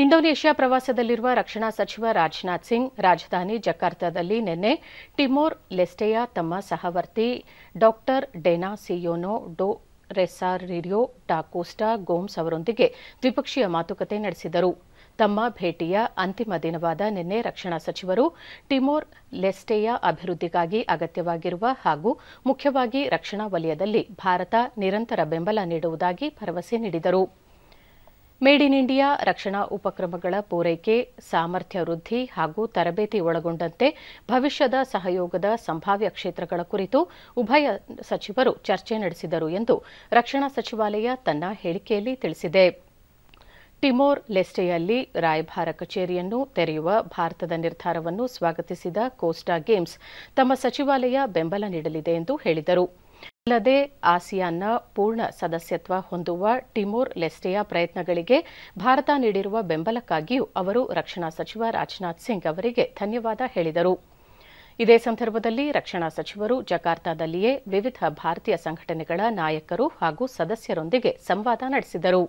Indonesia ಪ್ರವಾಸದಲ್ಲಿರುವ ರಕ್ಷಣಾ ಸಚಿವ ರಾಜನಾಥ್ ಸಿಂಗ್ ರಾಜಧಾನಿ ಜಕಾರ್ತಾದಲ್ಲಿ ನಿನ್ನೆ ಟಿಮೋರ್ ಲೆಸ್ಟೆಯ ತಮ್ಮ ಸಹವರ್ತಿ ಡಾಕ್ಟರ್ ಡೆನಾ ಸಿಯೋನೋ ಡೋ ರೆಸಾರಿಡಿಯೋ ಡಾಕೋಸ್ಟಾ ಗೋಮ್ಸ್ ಅವರೊಂದಿಗೆ ದ್ವಿಪಕ್ಷೀಯ ಮಾತುಕತೆ ನಡೆಸಿದರು ತಮ್ಮ ಭೇಟಿಯ ಅಂತಿಮ ದಿನವಾದ ನಿನ್ನೆ ರಕ್ಷಣಾ ಸಚಿವರು ಟಿಮೋರ್ ಲೆಸ್ಟೆಯ ಅಭಿವೃದ್ಧಿಗಾಗಿ ಅಗತ್ಯವಾಗಿರುವ ಹಾಗೂ ಮುಖ್ಯವಾಗಿ ರಕ್ಷಣಾ ವಲಯದಲ್ಲಿ ಭಾರತ ನಿರಂತರ ಬೆಂಬಲ ನೀಡುವುದಾಗಿ ಭರವಸೆ ನೀಡಿದರು ಮೇಡ್ ಇನ್ ಇಂಡಿಯಾ ರಕ್ಷಣಾ ಉಪಕ್ರಮಗಳ ಪೂರೈಕೆ ಸಾಮರ್ಥ್ಯ ವೃದ್ಧಿ ಹಾಗೂ ತರಬೇತಿ ಒಳಗೊಂಡಂತೆ ಭವಿಷ್ಯದ ಸಹಯೋಗದ ಸಂಭಾವ್ಯ ಕ್ಷೇತ್ರಗಳ ಕುರಿತು ಉಭಯ ಸಚಿವರು ಚರ್ಚೆ ನಡೆಸಿದರು ಎಂದು ರಕ್ಷಣಾ ಸಚಿವಾಲಯ ತನ್ನ ಹೇಳಿಕೆಯಲ್ಲಿ ತಿಳಿಸಿದೆ ಟಿಮೋರ್ ಲೆಸ್ಟೆಯಲ್ಲಿ ರಾಯಭಾರ ಕಚೇರಿಯನ್ನು ತೆರೆಯುವ ಭಾರತದ ನಿರ್ಧಾರವನ್ನು ಸ್ವಾಗತಿಸಿದ ಕೋಸ್ಟಾ ಗೇಮ್ಸ್ ತಮ್ಮ ಸಚಿವಾಲಯ ಬೆಂಬಲ ನೀಡಲಿದೆ ಎಂದು ಹೇಳಿದರು ಅಲ್ಲದೆ ಆಸಿಯಾನ್ನ ಪೂರ್ಣ ಸದಸ್ಯತ್ವ ಹೊಂದುವ ಟಿಮೋರ್ ಲೆಸ್ಟೆಯ ಪ್ರಯತ್ನಗಳಿಗೆ ಭಾರತ ನೀಡಿರುವ ಬೆಂಬಲಕ್ಕಾಗಿಯೂ ಅವರು ರಕ್ಷಣಾ ಸಚಿವ ರಾಜನಾಥ್ ಸಿಂಗ್ ಅವರಿಗೆ ಧನ್ಯವಾದ ಹೇಳಿದರು ಇದೇ ಸಂದರ್ಭದಲ್ಲಿ ರಕ್ಷಣಾ ಸಚಿವರು ಜಕಾರ್ತಾದಲ್ಲಿಯೇ ವಿವಿಧ ಭಾರತೀಯ ಸಂಘಟನೆಗಳ ನಾಯಕರು ಹಾಗೂ ಸದಸ್ಯರೊಂದಿಗೆ ಸಂವಾದ ನಡೆಸಿದರು